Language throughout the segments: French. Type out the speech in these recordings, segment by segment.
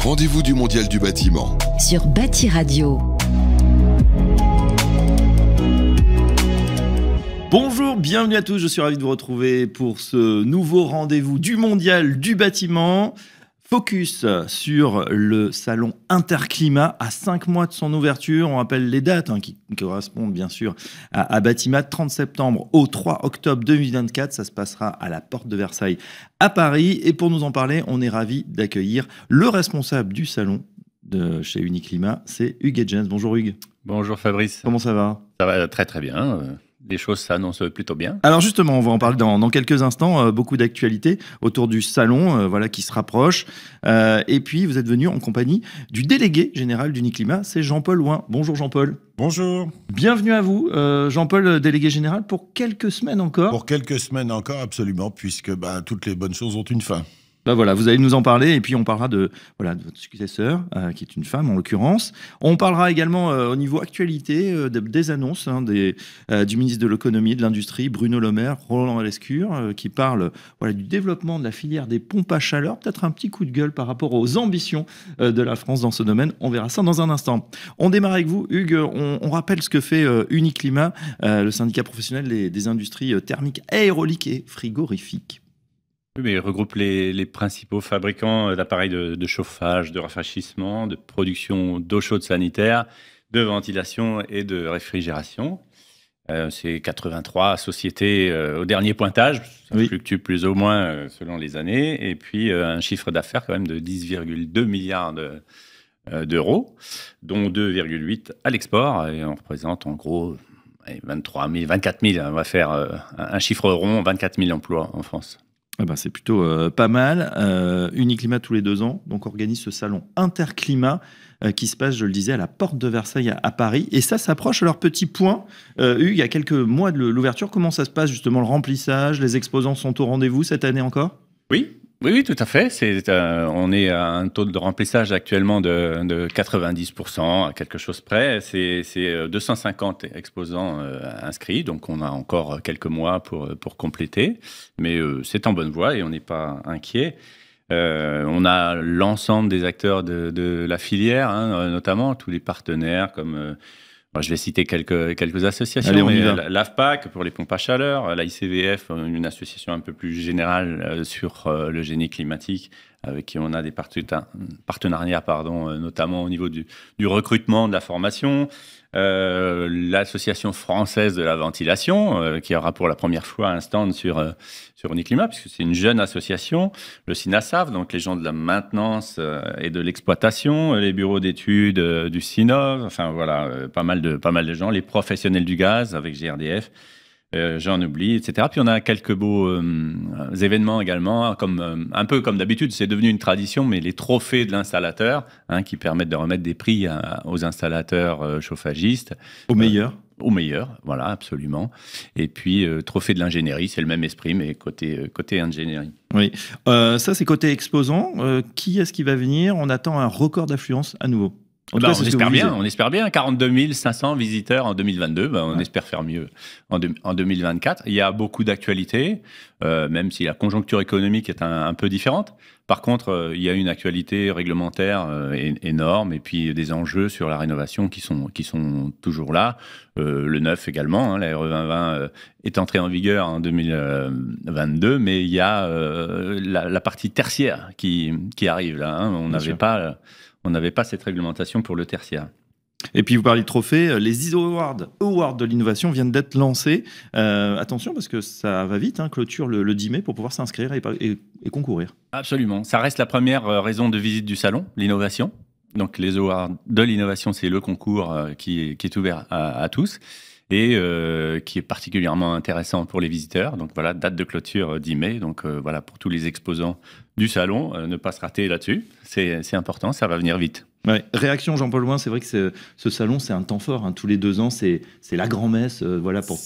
rendez-vous du Mondial du bâtiment. Sur Bâti Radio. Bonjour, bienvenue à tous, je suis ravi de vous retrouver pour ce nouveau rendez-vous du Mondial du bâtiment. Focus sur le salon Interclimat à 5 mois de son ouverture. On rappelle les dates hein, qui correspondent bien sûr à, Batima, 30 septembre au 3 octobre 2024. Ça se passera à la porte de Versailles à Paris. Et pour nous en parler, on est ravi d'accueillir le responsable du salon de chez Uniclimat, c'est Hugues Jens. Bonjour Hugues. Bonjour Fabrice. Comment ça va Ça va très très bien les choses s'annoncent plutôt bien. Alors justement, on va en parler dans, dans quelques instants. Euh, beaucoup d'actualités autour du salon, euh, voilà, qui se rapproche. Euh, et puis, vous êtes venu en compagnie du délégué général d'Uniclimat, c'est Jean-Paul Ouin. Bonjour Jean-Paul. Bonjour. Bienvenue à vous, Jean-Paul, délégué général, pour quelques semaines encore. Pour quelques semaines encore, absolument, puisque bah, toutes les bonnes choses ont une fin. Bah voilà, vous allez nous en parler et puis on parlera de, voilà, de votre successeur, euh, qui est une femme en l'occurrence. On parlera également euh, au niveau actualité euh, des annonces hein, du ministre de l'économie et de l'industrie, Bruno Le Maire, Roland Lescure, qui parle voilà, du développement de la filière des pompes à chaleur. Peut-être un petit coup de gueule par rapport aux ambitions de la France dans ce domaine. On verra ça dans un instant. On démarre avec vous, Hugues. On, rappelle ce que fait Uniclimat, le syndicat professionnel des, des industries thermiques, aéroliques et frigorifiques mais il regroupe les, principaux fabricants euh, d'appareils de, chauffage, de rafraîchissement, de production d'eau chaude sanitaire, de ventilation et de réfrigération. Euh, c'est 83 sociétés euh, au dernier pointage, ça fluctue plus ou moins selon les années, et puis un chiffre d'affaires quand même de 10,2 milliards d'euros, dont 2,8 à l'export, et on représente en gros 23 000, 24 000, on va faire un chiffre rond, 24 000 emplois en France. Ah bah, c'est plutôt euh, pas mal. Euh, Uniclimat tous les deux ans, donc organise ce salon Interclimat euh, qui se passe, je le disais, à la porte de Versailles à, Paris. Et ça s'approche. à leur petit point, euh, Hugues, il y a quelques mois de l'ouverture, comment ça se passe justement le remplissage Les exposants sont au rendez-vous cette année encore Oui, oui, oui, tout à fait. c'est euh, on est à un taux de remplissage actuellement de, 90%, à quelque chose près. C'est 250 euh, exposants euh, inscrits, donc on a encore quelques mois pour, pour compléter. Mais c'est en bonne voie et on n'est pas inquiet. on a l'ensemble des acteurs de, la filière, hein, notamment tous les partenaires comme... Bah, je vais citer quelques, associations. Allez, euh, L'AFPAC pour les pompes à chaleur, euh, l'ICVF, euh, une association un peu plus générale sur le génie climatique, avec qui on a des partenariats, pardon, euh, notamment au niveau du, recrutement, de la formation. Euh, L'Association française de la ventilation, euh, qui aura pour la première fois un stand sur, sur Uniclimat, puisque c'est une jeune association. Le SINASAV, donc les gens de la maintenance et de l'exploitation, les bureaux d'études du SINOV, enfin voilà, pas, mal de, pas mal de gens, les professionnels du gaz avec GRDF. Euh, j'en oublie, etc. Puis on a quelques beaux euh, événements également, comme, euh, un peu comme d'habitude, c'est devenu une tradition, mais les trophées de l'installateur, hein, qui permettent de remettre des prix aux installateurs chauffagistes. Au meilleur au meilleur, voilà, absolument. Et puis, trophée de l'ingénierie, c'est le même esprit, mais côté, côté ingénierie. Oui, ça c'est côté exposant. qui est-ce qui va venir On attend un record d'affluence à nouveau. Bah, on, espère bien, on espère bien. 42 500 visiteurs en 2022. Ben bah, on espère faire mieux en, 2024. Il y a beaucoup d'actualités, euh, même si la conjoncture économique est un, peu différente. Par contre, euh, il y a une actualité réglementaire euh, énorme et puis des enjeux sur la rénovation qui sont, qui sont toujours là. le neuf également. Hein, la RE 2020 est entrée en vigueur en 2022, mais il y a la, partie tertiaire qui, qui arrive là. Hein. On n'avait pas on n'avait pas cette réglementation pour le tertiaire. Et puis vous parlez de trophées, euh, les ISO Awards, Awards de l'innovation viennent d'être lancés. Euh, attention parce que ça va vite, hein, clôture le, 10 mai pour pouvoir s'inscrire et, concourir. Absolument, ça reste la première euh, raison de visite du salon, l'innovation. Donc les Awards de l'innovation, c'est le concours qui est, qui est ouvert à, tous et qui est particulièrement intéressant pour les visiteurs. Donc voilà, date de clôture 10 mai. Donc voilà, pour tous les exposants du salon, euh, ne pas se rater là-dessus. C'est important, ça va venir vite. Réaction Jean-Paul Loin, c'est vrai que ce salon, c'est un temps fort. Hein. Tous les deux ans, c'est la grand-messe euh, voilà, pour,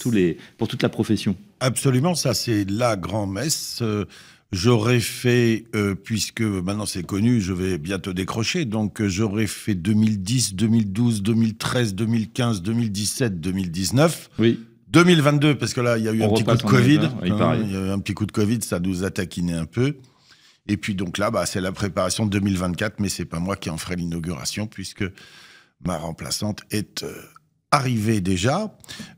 pour toute la profession. Absolument, ça, c'est la grand-messe. Euh, j'aurais fait, puisque maintenant c'est connu, je vais bientôt décrocher, donc j'aurais fait 2010, 2012, 2013, 2015, 2017, 2019. Oui. 2022, parce que là, il y a eu un petit coup de Covid. Hein, hein, il y a un petit coup de Covid, ça nous a taquiné un peu. Et puis donc là, bah, c'est la préparation 2024, mais c'est pas moi qui en ferai l'inauguration puisque ma remplaçante est euh, arrivée déjà.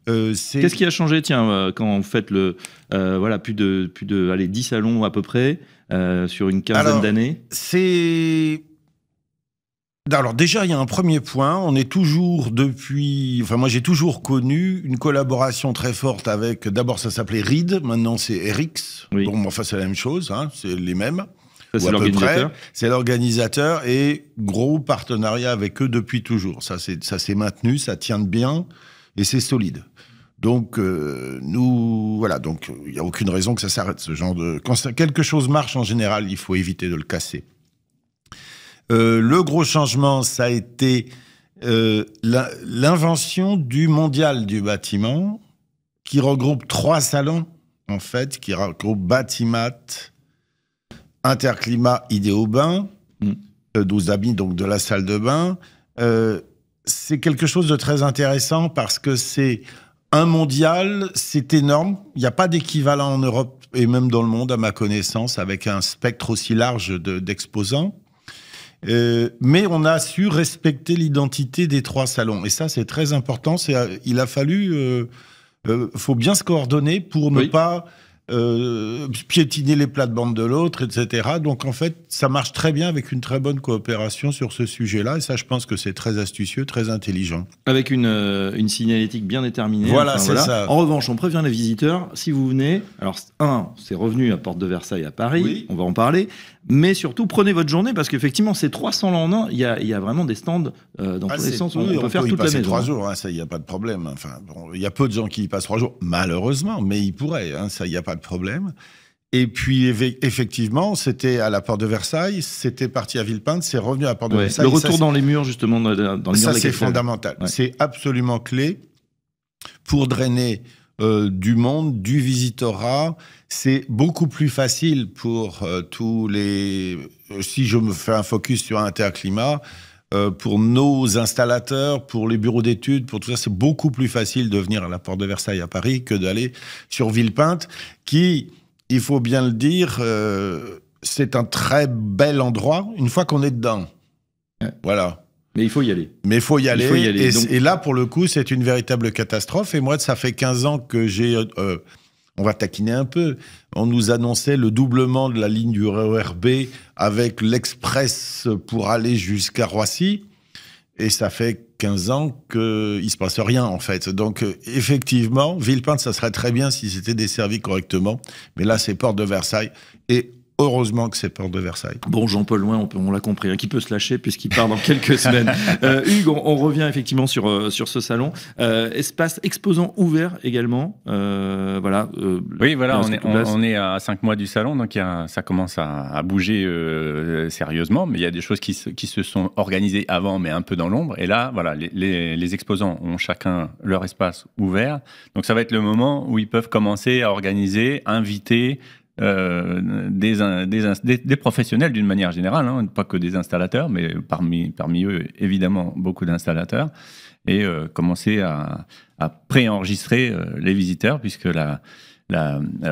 Euh, Qu'est-ce qui a changé, tiens, euh, quand vous faites le, voilà, plus de, plus de allez, 10 salons à peu près sur une quinzaine d'années C'est alors déjà, il y a un premier point. On est toujours depuis, enfin moi j'ai toujours connu une collaboration très forte avec. D'abord ça s'appelait Reed, maintenant c'est RX. Oui. Bon, enfin c'est la même chose, hein. c'est les mêmes. C'est l'organisateur. C'est l'organisateur et gros partenariat avec eux depuis toujours. Ça s'est maintenu, ça tient bien et c'est solide. Donc, euh, nous, voilà, donc il n'y a aucune raison que ça s'arrête, ce genre de... Quand quelque chose marche en général, il faut éviter de le casser. Euh, le gros changement, ça a été euh, l'invention du mondial du bâtiment, qui regroupe trois salons, en fait, qui regroupe Batimat, Interclimat, Idéobain, mm. euh, habits, donc de la salle de bain. Euh, c'est quelque chose de très intéressant parce que c'est un mondial, c'est énorme. Il n'y a pas d'équivalent en Europe et même dans le monde, à ma connaissance, avec un spectre aussi large d'exposants. Euh, mais on a su respecter l'identité des trois salons. Et ça, c'est très important. Euh, il a fallu, Il euh, faut bien se coordonner pour ne pas piétiner les plates-bandes de l'autre, etc. Donc en fait, ça marche très bien avec une très bonne coopération sur ce sujet-là. Et ça, je pense que c'est très astucieux, très intelligent. Avec une, une signalétique bien déterminée. Voilà, c'est ça. En revanche, on prévient les visiteurs. Si vous venez, alors un, c'est revenu à Porte de Versailles à Paris. On va en parler. Mais surtout, prenez votre journée parce qu'effectivement, c'est 300 là en un. Il y a, y a vraiment des stands euh, dans ah, tous les sens. on, peut faire toute y la maison. trois hein. jours, hein, ça, il n'y a pas de problème. Enfin, il y a peu de gens qui y passent trois jours, malheureusement, mais ils pourraient. Hein, ça, il n'y a pas de problème. Et puis, effectivement, c'était à la porte de Versailles, c'était parti à Villepinte, c'est revenu à la porte de Versailles. Le retour dans les murs, justement, dans, les murs. Ça, c'est fondamental. C'est absolument clé pour drainer euh, du monde, du visitorat. C'est beaucoup plus facile pour euh, tous les... Si je me fais un focus sur Interclimat, euh, pour nos installateurs, pour les bureaux d'études, pour tout ça, c'est beaucoup plus facile de venir à la porte de Versailles à Paris que d'aller sur Villepinte, qui, il faut bien le dire, c'est un très bel endroit une fois qu'on est dedans. Voilà. Mais il faut y aller. Mais il faut y aller. Et, là, pour le coup, c'est une véritable catastrophe. Et moi, ça fait 15 ans que j'ai. Euh, on va taquiner un peu. On nous annonçait le doublement de la ligne du e B avec l'Express pour aller jusqu'à Roissy. Et ça fait 15 ans qu'il ne se passe rien, en fait. Donc, euh, effectivement, Villepinte, ça serait très bien si c'était desservi correctement. Mais là, c'est Porte de Versailles. Et Heureusement que c'est Porte de Versailles. Bon, Jean-Paul Loin, on, on l'a compris, hein, qui peut se lâcher puisqu'il part dans quelques semaines. Euh, Hugues, on, revient effectivement sur, euh, sur ce salon. Euh, espace exposant ouvert également. Euh, voilà. Euh, oui, voilà, on est, on, est, à cinq mois du salon, donc y a, ça commence à, bouger euh, sérieusement. Mais il y a des choses qui se, qui se, sont organisées avant, mais un peu dans l'ombre. Et là, voilà, les, les, les exposants ont chacun leur espace ouvert. Donc ça va être le moment où ils peuvent commencer à organiser, inviter euh, des, professionnels d'une manière générale, hein, pas que des installateurs, mais parmi, eux, évidemment, beaucoup d'installateurs, et euh, commencer à, préenregistrer euh, les visiteurs, puisque la,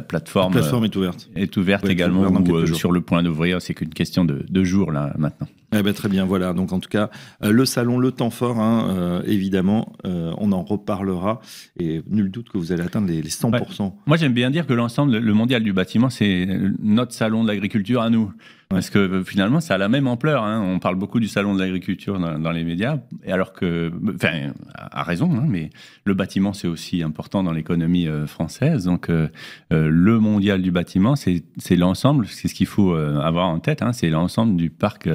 plateforme, est ouverte, est ouverte également, ou, sur le point d'ouvrir, c'est qu'une question de, de jours là maintenant. Eh ben, très bien, voilà. Donc en tout cas, euh, le salon, le temps fort, hein, euh, évidemment, euh, on en reparlera. Et nul doute que vous allez atteindre les, 100%. Moi, j'aime bien dire que l'ensemble, le mondial du bâtiment, c'est notre salon de l'agriculture à nous. Parce que euh, finalement, c'est à la même ampleur. Hein. On parle beaucoup du salon de l'agriculture dans, les médias, et alors que, enfin, à raison, hein, mais le bâtiment, c'est aussi important dans l'économie euh, française. Donc, euh, le mondial du bâtiment, c'est l'ensemble, c'est ce qu'il faut avoir en tête, hein, c'est l'ensemble du parc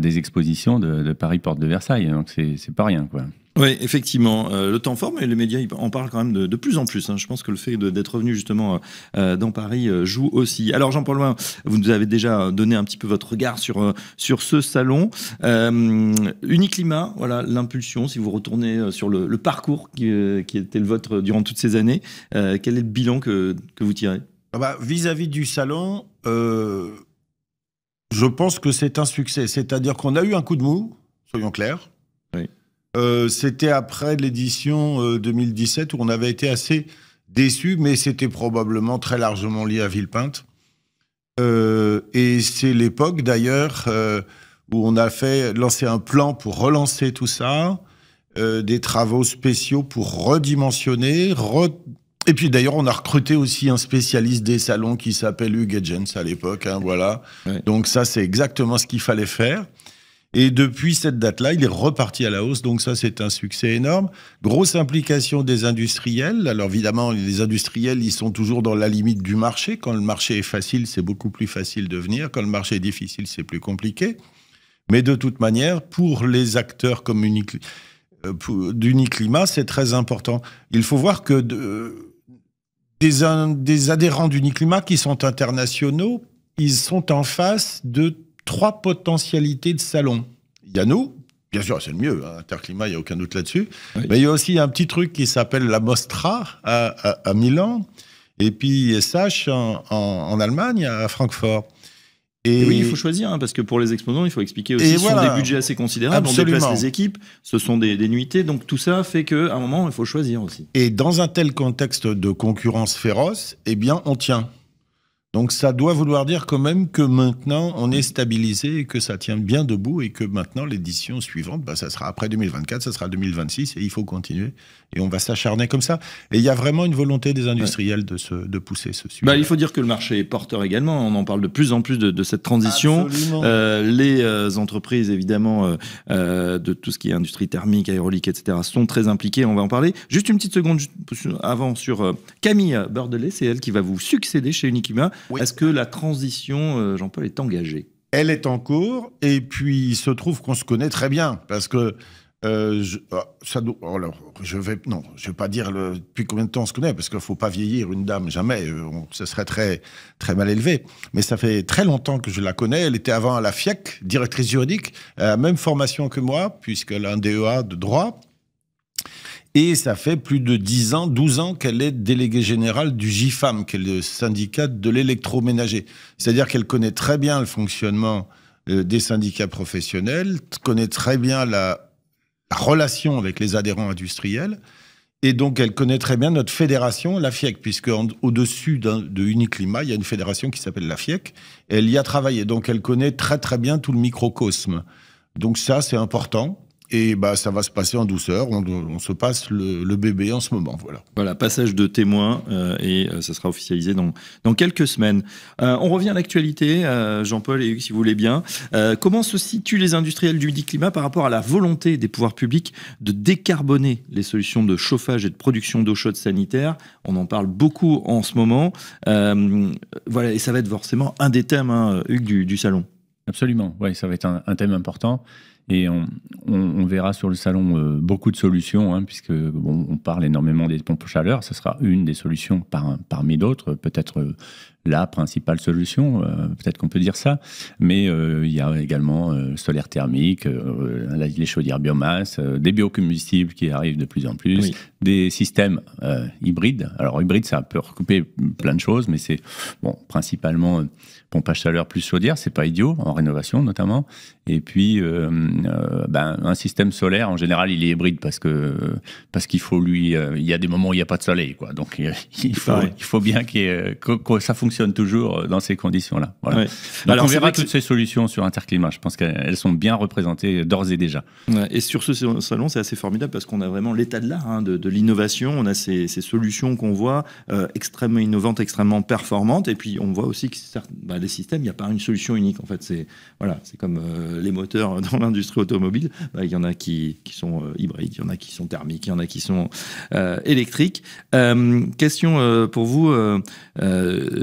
des expositions de, de Paris-Porte de Versailles. Donc, c'est pas rien, quoi. Oui, effectivement. Euh, le temps forme et les médias en parlent quand même de, plus en plus. Hein. Je pense que le fait d'être revenu justement euh, euh, dans Paris joue aussi. Alors Jean-Paul Loin, vous nous avez déjà donné un petit peu votre regard sur, sur ce salon. Uniclimat, voilà l'impulsion, si vous retournez sur le, parcours qui, était le vôtre durant toutes ces années, quel est le bilan que, que vous tirez ah bah, Vis-à-vis -vis du salon, je pense que c'est un succès. C'est-à-dire qu'on a eu un coup de mou, soyons clairs. Oui. Euh, c'était après l'édition 2017 euh, où on avait été assez déçus, mais c'était probablement très largement lié à Villepinte. Euh, et c'est l'époque d'ailleurs où on a fait lancer un plan pour relancer tout ça, des travaux spéciaux pour redimensionner. Et puis d'ailleurs, on a recruté aussi un spécialiste des salons qui s'appelle Hugues Jens à l'époque. Hein, voilà. Donc ça, c'est exactement ce qu'il fallait faire. Et depuis cette date-là, il est reparti à la hausse. Donc ça, c'est un succès énorme. Grosse implication des industriels. Alors évidemment, les industriels, ils sont toujours dans la limite du marché. Quand le marché est facile, c'est beaucoup plus facile de venir. Quand le marché est difficile, c'est plus compliqué. Mais de toute manière, pour les acteurs comme euh, c'est très important. Il faut voir que des, des adhérents d'Uniclima qui sont internationaux, ils sont en face de trois potentialités de salon. Il y a nous, bien sûr, c'est le mieux, hein. Interclimat, il n'y a aucun doute là-dessus. Mais il y a aussi un petit truc qui s'appelle la Mostra à, Milan, et puis SH en, en, Allemagne, à Francfort. Et, oui, il faut choisir, hein, parce que pour les exposants, il faut expliquer aussi, ce voilà. sont des budgets assez considérables, Absolument. on déplace les équipes, ce sont des, des nuitées, donc tout ça fait qu'à un moment, il faut choisir aussi. Et dans un tel contexte de concurrence féroce, eh bien, on tient. Donc ça doit vouloir dire quand même que maintenant on est stabilisé et que ça tient bien debout et que maintenant l'édition suivante, bah, ça sera après 2024, ça sera 2026 et il faut continuer et on va s'acharner comme ça. Et il y a vraiment une volonté des industriels de, se, de pousser ce sujet. Bah, il faut dire que le marché est porteur également. On en parle de plus en plus de, cette transition. Euh, les euh, entreprises évidemment euh, de tout ce qui est industrie thermique, aérolique, etc. sont très impliquées. On va en parler. Juste une petite seconde avant sur Camille Bordelais, c'est elle qui va vous succéder chez Unikima. Est-ce que la transition, euh, Jean-Paul, est engagée Elle est en cours, et puis il se trouve qu'on se connaît très bien, parce que euh, je, ah, ça, alors, je vais non, je vais pas dire depuis combien de temps on se connaît parce qu'il faut pas vieillir une dame jamais, euh, ce serait très très mal élevé. Mais ça fait très longtemps que je la connais. Elle était avant à la FIEC, directrice juridique, la même formation que moi puisqu'elle a un DEA de droit. Et ça fait plus de 10 ans, 12 ans qu'elle est déléguée générale du GIFAM, qui est le syndicat de l'électroménager. C'est-à-dire qu'elle connaît très bien le fonctionnement euh, des syndicats professionnels, connaît très bien la relation avec les adhérents industriels. Et donc, elle connaît très bien notre fédération, la FIEC, puisque au-dessus de Uniclimat, il y a une fédération qui s'appelle la FIEC. elle y a travaillé. Donc, elle connaît très, très bien tout le microcosme. Donc, ça, c'est important. Et bah, ça va se passer en douceur. On, se passe le, bébé en ce moment. Voilà, voilà passage de témoin euh, et euh, ça sera officialisé dans, quelques semaines. Euh, on revient à l'actualité, Jean-Paul et Hugues, si vous voulez bien. comment se situent les industriels du climat par rapport à la volonté des pouvoirs publics de décarboner les solutions de chauffage et de production d'eau chaude sanitaire On en parle beaucoup en ce moment. voilà, et ça va être forcément un des thèmes, hein, Hugues, du, salon. Absolument, oui, ça va être un thème important. Et on, verra sur le salon euh, beaucoup de solutions, hein, puisque on parle énormément des pompes à chaleur. Ce sera une des solutions parmi d'autres, peut-être euh, la principale solution, euh, peut-être qu'on peut dire ça. Mais il y a également solaire thermique, les chaudières biomasse, des biocombustibles qui arrivent de plus en plus, des systèmes hybrides. Alors hybride, ça peut recouper plein de choses, mais c'est bon, principalement pompe à chaleur plus chaudière, c'est pas idiot en rénovation notamment. Et puis euh, ben, un système solaire, en général, il est hybride parce que parce qu'il faut lui, euh, il y a des moments où il n'y a pas de soleil, quoi. Donc euh, il faut, il faut bien que, ça fonctionne toujours dans ces conditions-là. on verra toutes ces solutions sur Interclimat. Je pense qu'elles sont bien représentées d'ores et déjà. Et sur ce salon, c'est assez formidable parce qu'on a vraiment l'état de l'art hein, de, l'innovation. On a ces, solutions qu'on voit extrêmement innovantes, extrêmement performantes, et puis on voit aussi que bah, les systèmes, il n'y a pas une solution unique. En fait, c'est voilà, c'est comme les moteurs dans l'industrie automobile, bah, il y en a qui, qui sont euh, hybrides, il y en a qui sont thermiques, il y en a qui sont euh, électriques. Euh, question pour vous,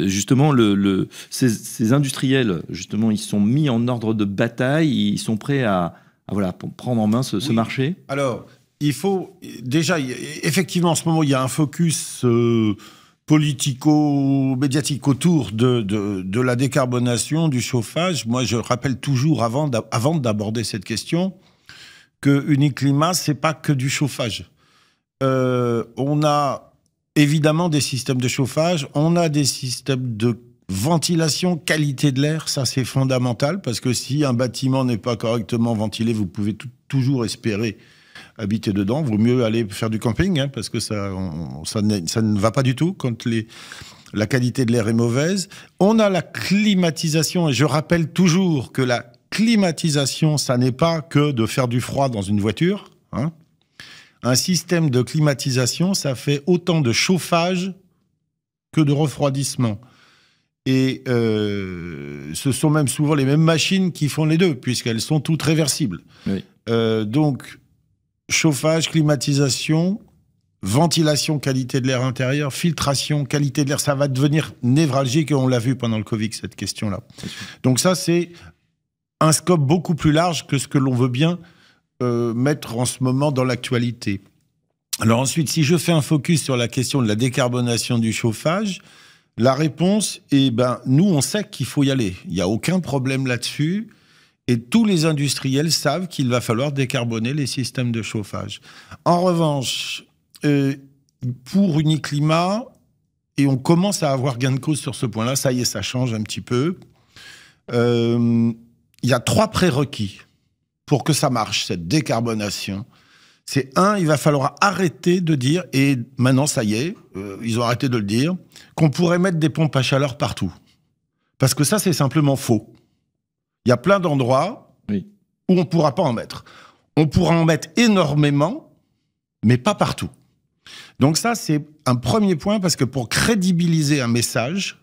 justement, le, ces, industriels, justement, ils sont mis en ordre de bataille, ils sont prêts à, voilà, prendre en main ce, ce marché Alors, il faut déjà, effectivement, en ce moment, il y a un focus politico-médiatique autour de, la décarbonation, du chauffage, moi je rappelle toujours, avant d'aborder cette question, que climat n'est pas que du chauffage. Euh, on a évidemment des systèmes de chauffage, on a des systèmes de ventilation, qualité de l'air, ça c'est fondamental, parce que si un bâtiment n'est pas correctement ventilé, vous pouvez toujours espérer habiter dedans. Vaut mieux aller faire du camping, hein, parce que ça, ça, ne, ça, ne, va pas du tout quand les, la qualité de l'air est mauvaise. On a la climatisation, et je rappelle toujours que la climatisation, ça n'est pas que de faire du froid dans une voiture. Hein. Un système de climatisation, ça fait autant de chauffage que de refroidissement. Et euh, ce sont même souvent les mêmes machines qui font les deux, puisqu'elles sont toutes réversibles. Euh, donc, chauffage, climatisation, ventilation, qualité de l'air intérieur, filtration, qualité de l'air, ça va devenir névralgique on l'a vu pendant le Covid, cette question-là. Donc ça, c'est un scope beaucoup plus large que ce que l'on veut bien euh, mettre en ce moment dans l'actualité. Alors ensuite, si je fais un focus sur la question de la décarbonation du chauffage, la réponse est, ben, nous, on sait qu'il faut y aller. Il n'y a aucun problème là-dessus. Et tous les industriels savent qu'il va falloir décarboner les systèmes de chauffage. En revanche, euh, pour Uniclimat, et on commence à avoir gain de cause sur ce point-là, ça y est, ça change un petit peu, euh, il y a trois prérequis pour que ça marche, cette décarbonation. C'est un, il va falloir arrêter de dire, et maintenant ça y est, euh, ils ont arrêté de le dire, qu'on pourrait mettre des pompes à chaleur partout. Parce que ça, c'est simplement faux. Il y a plein d'endroits où on ne pourra pas en mettre. On pourra en mettre énormément, mais pas partout. Donc ça, c'est un premier point parce que pour crédibiliser un message,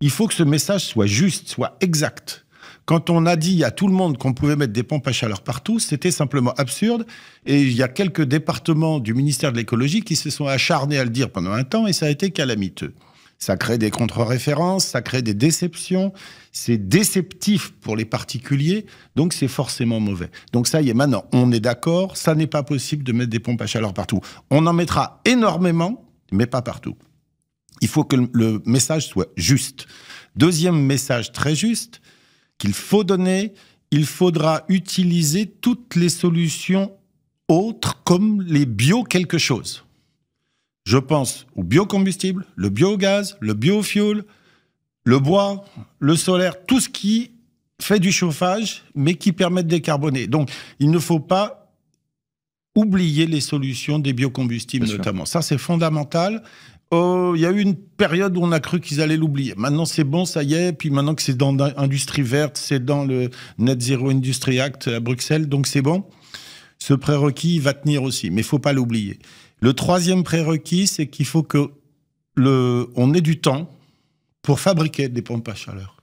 il faut que ce message soit juste, soit exact. Quand on a dit à tout le monde qu'on pouvait mettre des pompes à chaleur partout, c'était simplement absurde. Et il y a quelques départements du ministère de l'écologie qui se sont acharnés à le dire pendant un temps et ça a été calamiteux. Ça crée des contre-références, ça crée des déceptions, c'est déceptif pour les particuliers, donc c'est forcément mauvais. Donc ça y est, maintenant, on est d'accord, ça n'est pas possible de mettre des pompes à chaleur partout. On en mettra énormément, mais pas partout. Il faut que le message soit juste. Deuxième message très juste qu'il faut donner, il faudra utiliser toutes les solutions autres comme les bio quelque chose. Je pense au biocombustible, le biogaz, le biofuel, le bois, le solaire, tout ce qui fait du chauffage, mais qui permet de décarboner. Donc, il ne faut pas oublier les solutions des biocombustibles, notamment. Ça, c'est fondamental. Oh, il y a eu une période où on a cru qu'ils allaient l'oublier. Maintenant, c'est bon, ça y est. Puis maintenant que c'est dans l'industrie verte, c'est dans le Net Zero Industry Act à Bruxelles, donc c'est bon. Ce prérequis va tenir aussi, mais il faut pas l'oublier. Le troisième prérequis, c'est qu'il faut que on ait du temps pour fabriquer des pompes à chaleur.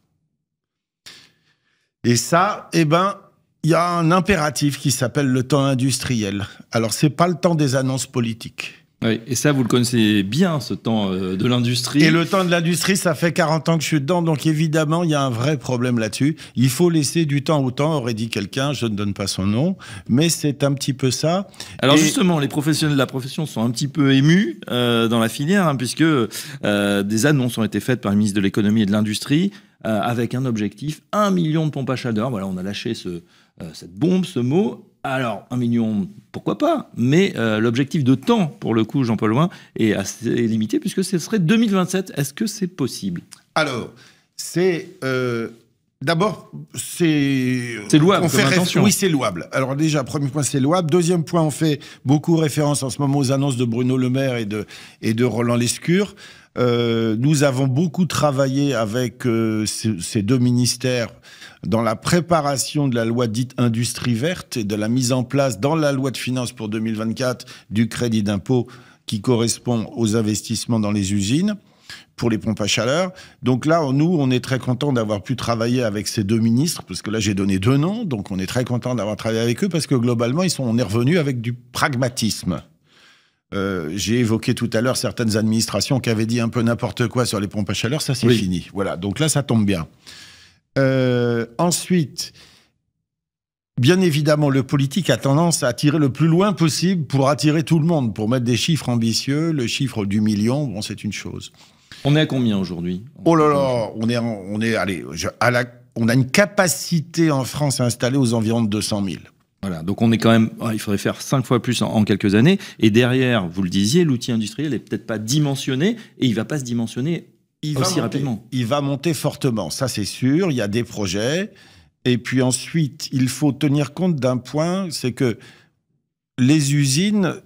Et ça, eh ben, il y a un impératif qui s'appelle le temps industriel. Alors, c'est pas le temps des annonces politiques et ça, vous le connaissez bien, ce temps euh, de l'industrie. Et le temps de l'industrie, ça fait 40 ans que je suis dedans, donc évidemment, il y a un vrai problème là-dessus. Il faut laisser du temps au temps, aurait dit quelqu'un, je ne donne pas son nom, mais c'est un petit peu ça. Alors justement, les professionnels de la profession sont un petit peu émus euh, dans la filière, hein, puisque euh, des annonces ont été faites par le ministre de l'économie et de l'industrie avec un objectif, un million de pompes à chaleur. Voilà, on a lâché cette bombe, ce mot. Alors, un million, pourquoi pas Mais euh, l'objectif de temps, pour le coup, Jean-Paul Loin, est assez limité, puisque ce serait 2027. Est-ce que c'est possible Alors, c'est euh, D'abord, c'est louable. Oui, c'est louable. Alors déjà, premier point, c'est louable. Deuxième point, on fait beaucoup référence en ce moment aux annonces de Bruno Le Maire et de, et de Roland Lescure. Euh, nous avons beaucoup travaillé avec euh, ces deux ministères dans la préparation de la loi dite industrie verte et de la mise en place dans la loi de finances pour 2024 du crédit d'impôt qui correspond aux investissements dans les usines pour les pompes à chaleur. Donc là, nous, on est très content d'avoir pu travailler avec ces deux ministres, parce que là, j'ai donné deux noms, donc on est très content d'avoir travaillé avec eux, parce que globalement, ils sont, on est revenus avec du pragmatisme. Euh, j'ai évoqué tout à l'heure certaines administrations qui avaient dit un peu n'importe quoi sur les pompes à chaleur, ça c'est fini. Voilà, donc là, ça tombe bien. Euh, ensuite, Bien évidemment, le politique a tendance à tirer le plus loin possible pour attirer tout le monde, pour mettre des chiffres ambitieux. Le chiffre du million, bon, c'est une chose. On est à combien aujourd'hui Oh là là, on est, on est, allez, on a une capacité en France installée aux environs de 200 000. Voilà, donc on est quand même, ah, il faudrait faire cinq fois plus en, quelques années. Et derrière, vous le disiez, l'outil industriel n'est peut-être pas dimensionné et il va pas se dimensionner aussi rapidement. Il va monter fortement, ça c'est sûr. Il y a des projets. Et puis ensuite, il faut tenir compte d'un point, c'est que les usines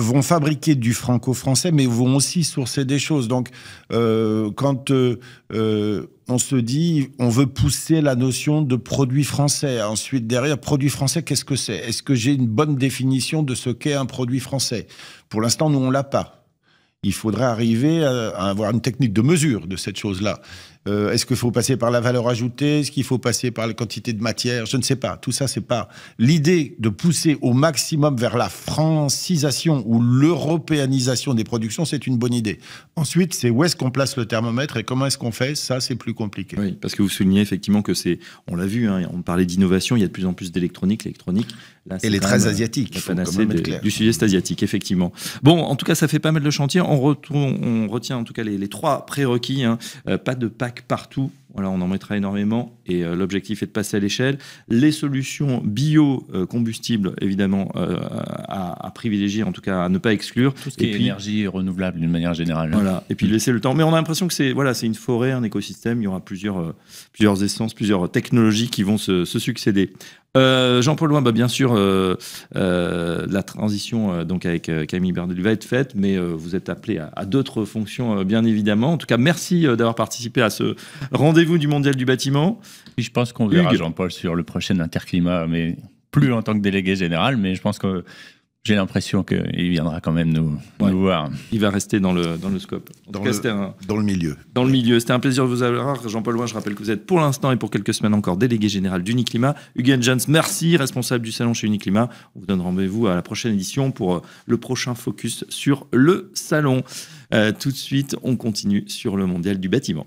vont fabriquer du franco-français, mais vont aussi sourcer des choses. Donc, euh, quand euh, euh, on se dit, on veut pousser la notion de produit français. Ensuite, derrière, produit français, qu'est-ce que c'est Est-ce que j'ai une bonne définition de ce qu'est un produit français Pour l'instant, nous, on l'a pas. Il faudrait arriver à avoir une technique de mesure de cette chose-là. Euh, est-ce qu'il faut passer par la valeur ajoutée Est-ce qu'il faut passer par la quantité de matière Je ne sais pas. Tout ça, c'est pas. L'idée de pousser au maximum vers la francisation ou l'européanisation des productions, c'est une bonne idée. Ensuite, c'est où est-ce qu'on place le thermomètre et comment est-ce qu'on fait Ça, c'est plus compliqué. Oui, parce que vous soulignez effectivement que c'est. On l'a vu, hein, on parlait d'innovation, il y a de plus en plus d'électronique. L'électronique. Et les très asiatiques. du sud-est asiatique, effectivement. Bon, en tout cas, ça fait pas mal de chantier. On, retient en tout cas les, trois prérequis hein. euh, pas de partout on en mettra énormément et euh, l'objectif est de passer à l'échelle. Les solutions bio-combustibles, euh, évidemment, euh, à, privilégier, en tout cas à ne pas exclure. Tout ce qui est puis, énergie renouvelable d'une manière générale. Voilà, et puis laisser le temps. Mais on a l'impression que c'est voilà, une forêt, un écosystème. Il y aura plusieurs, plusieurs essences, plusieurs technologies qui vont se, succéder. Jean-Paul Loin, bah, bien sûr, la transition donc avec Camille Bernoulli va être faite, mais vous êtes appelé à, à d'autres fonctions, bien évidemment. En tout cas, merci d'avoir participé à ce rendez-vous vous du mondial du bâtiment. Et je pense qu'on verra Jean-Paul sur le prochain interclimat, mais plus en tant que délégué général, mais je pense que j'ai l'impression qu'il viendra quand même nous, voir. Il va rester dans le, dans le scope. dans, le, dans le milieu. Dans le milieu. C'était un plaisir de vous avoir. Jean-Paul Loin, je rappelle que vous êtes pour l'instant et pour quelques semaines encore délégué général d'Uniclimat. Hugues Jans, merci, responsable du salon chez Uniclimat. On vous donne rendez-vous à la prochaine édition pour euh, le prochain focus sur le salon. Euh, tout de suite, on continue sur le mondial du bâtiment